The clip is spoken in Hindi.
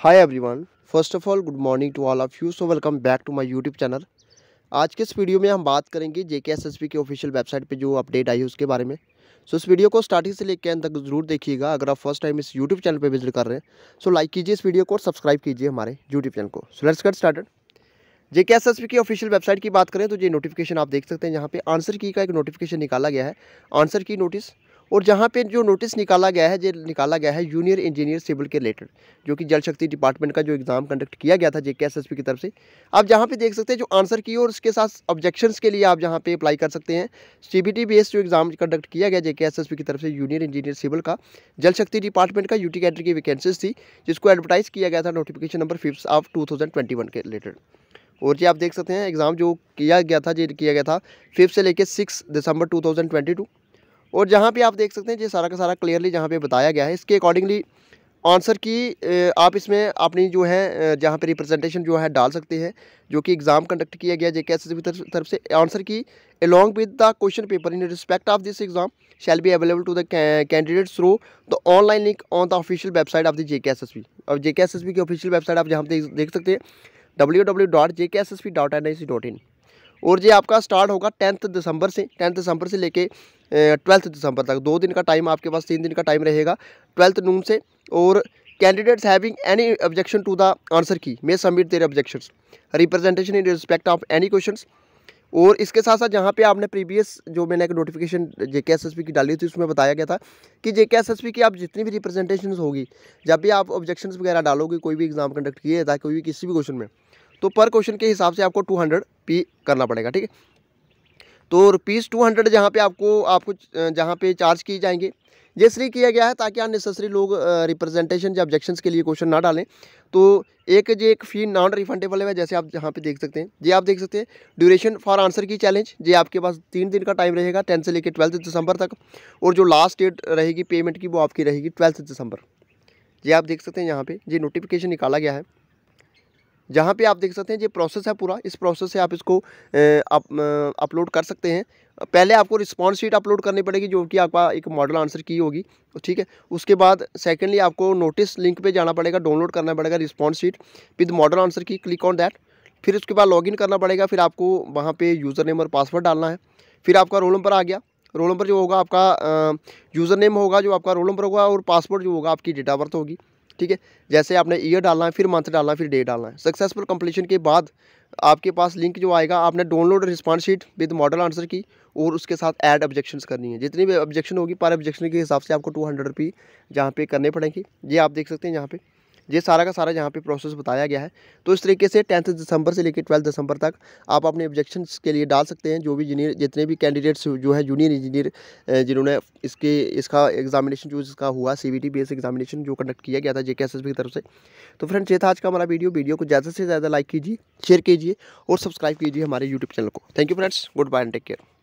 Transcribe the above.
hi everyone first of all good morning to all of you so welcome back to my YouTube channel आज के इस वीडियो में हम बात करेंगे J K S S P की ऑफिशियल वेबसाइट पे जो अपडेट आई है उसके बारे में सो so, इस वीडियो को स्टार्टिंग से लेकर अंत तक जरूर देखिएगा अगर आप फर्स्ट टाइम इस यूट्यूब चैनल पर विजिट कर रहे हैं सो so, लाइक कीजिए इस वीडियो को और सब्सक्राइब कीजिए हमारे यूट्यूब चैनल को so let's get started J K S S P की ऑफिशियल वेबसाइट की बात करें तो ये नोटिफिकेशन आप देख सकते हैं यहाँ पे आंसर की का एक नोटिफिकेशन निकाला गया है आंसर की नोटिस और जहाँ पे जो नोटिस निकाला गया है जो निकाला गया है जूनियर इंजीनियर सिविल के रिलेटेड जो कि जल शक्ति डिपार्टमेंट का जो एग्ज़ाम कंडक्ट किया गया था जे की तरफ से आप जहाँ पे देख सकते हैं जो आंसर की और उसके साथ ऑब्जेक्शन के लिए आप जहाँ पे अप्लाई कर सकते हैं सी बी जो एग्ज़ाम कंडक्ट किया गया जे की तरफ से जूनियर इंजीनियर सिविल का जल शक्ति डिपार्टमेंट का यूटी कैडर की वैकेंसीज थी जिसको एडवर्टाइज़ किया गया था notification number fifth of two के रिलेटेड और जी आप देख सकते हैं एग्ज़ाम जो किया गया था जो किया गया था फिफ्थ से लेकर सिक्स दिसंबर टू और जहाँ पे आप देख सकते हैं ये सारा का सारा क्लियरली जहाँ पे बताया गया है इसके अकॉर्डिंगली आंसर की आप इसमें अपनी जो है जहाँ पे रिप्रेजेंटेशन जो है डाल सकते हैं जो कि एग्ज़ाम कंडक्ट किया गया जे के एस तरफ से answer key along with the question paper in respect of this exam shall be available to the candidates through the online link on the official website of the J K S S P और जेके एस एस की ऑफिशियल वेबसाइट आप जहाँ देख सकते हैं W W dot J K S S P dot N I C dot in और ये आपका स्टार्ट होगा टेंथ दिसंबर से टेंथ दिसंबर से लेके ट्वेल्थ दिसंबर तक दो दिन का टाइम आपके पास तीन दिन का टाइम रहेगा ट्वेल्थ नून से और candidates having any objection to the answer key may submit their objection representation in respect of any question और इसके साथ साथ जहाँ पे आपने प्रीवियस जो मैंने एक नोटिफिकेशन जे के एस एस पी की डाली थी उसमें बताया गया था कि जे के एस एस पी की आप जितनी भी रिप्रेजेंटेशंस होगी जब भी आप ऑब्जेक्शंस वगैरह डालोगे कोई भी एग्ज़ाम कंडक्ट किए था कोई भी किसी भी क्वेश्चन में तो पर क्वेश्चन के हिसाब से आपको टू हंड्रेड पी करना पड़ेगा ठीक है तो रुपीज़ टू हंड्रेड जहाँ पर आपको आपको जहाँ पे चार्ज किए जाएंगे ये इसलिए किया गया है ताकि अननेसेसरी लोग रिप्रेजेंटेशन या ऑब्जेक्शन के लिए क्वेश्चन ना डालें तो एक जो एक फ़ी नॉन रिफंडेबल है जैसे आप जहाँ पे देख सकते हैं जी आप देख सकते हैं duration for answer key challenge ये आपके पास तीन दिन का टाइम रहेगा टेंथ से लेकर ट्वेल्थ दिसंबर तक और जो लास्ट डेट रहेगी पेमेंट की वो आपकी रहेगी ट्वेल्थ दिसंबर जी आप देख सकते हैं यहाँ पर जी नोटिफिकेशन निकाला गया है जहाँ पे आप देख सकते हैं ये प्रोसेस है पूरा इस प्रोसेस से आप इसको अपलोड कर सकते हैं पहले आपको रिस्पॉन्स शीट अपलोड करनी पड़ेगी जो कि आपका एक मॉडल आंसर की होगी ठीक है उसके बाद सेकेंडली आपको नोटिस लिंक पे जाना पड़ेगा डाउनलोड करना पड़ेगा response sheet with model answer key click on that फिर उसके बाद लॉगिन करना पड़ेगा फिर आपको वहाँ पर यूज़र नेम और पासवर्ड डालना है फिर आपका रोल नंबर आ गया रोल नंबर जो होगा आपका यूज़र नेम होगा जो आपका रोल नंबर होगा और पासवर्ड जो होगा आपकी डेट ऑफ बर्थ होगी ठीक है जैसे आपने ईयर डालना है फिर मंथ डालना है फिर डे डालना है सक्सेसफुल कंप्लीशन के बाद आपके पास लिंक जो आएगा आपने download response sheet with model answer key और उसके साथ ऐड ऑब्जेक्शंस करनी है जितनी भी ऑब्जेक्शन होगी पर ऑब्जेक्शन के हिसाब से आपको टू हंड्रेड रुपी जहाँ पे करने पड़ेंगे ये आप देख सकते हैं यहाँ पे ये सारा का सारा यहाँ पे प्रोसेस बताया गया है तो इस तरीके से टेंथ दिसंबर से लेकर ट्वेल्थ दिसंबर तक आप अपने ऑब्जेक्शन के लिए डाल सकते हैं जो भी इंजीनियर जितने भी कैंडिडेट्स जो है जूनियर इंजीनियर जिन्होंने इसके इसका एग्जामिनेशन जो इसका हुआ सी बी बेस एग्जामिनेशन जो कंडक्ट किया गया था जे की तरफ से तो फ्रेंड्स ये था आज का हमारा वीडियो वीडियो को ज़्यादा से ज़्यादा लाइक कीजिए शेयर कीजिए और सब्सक्राइब कीजिए हमारे यूट्यूब चैनल को thank you friends goodbye and take care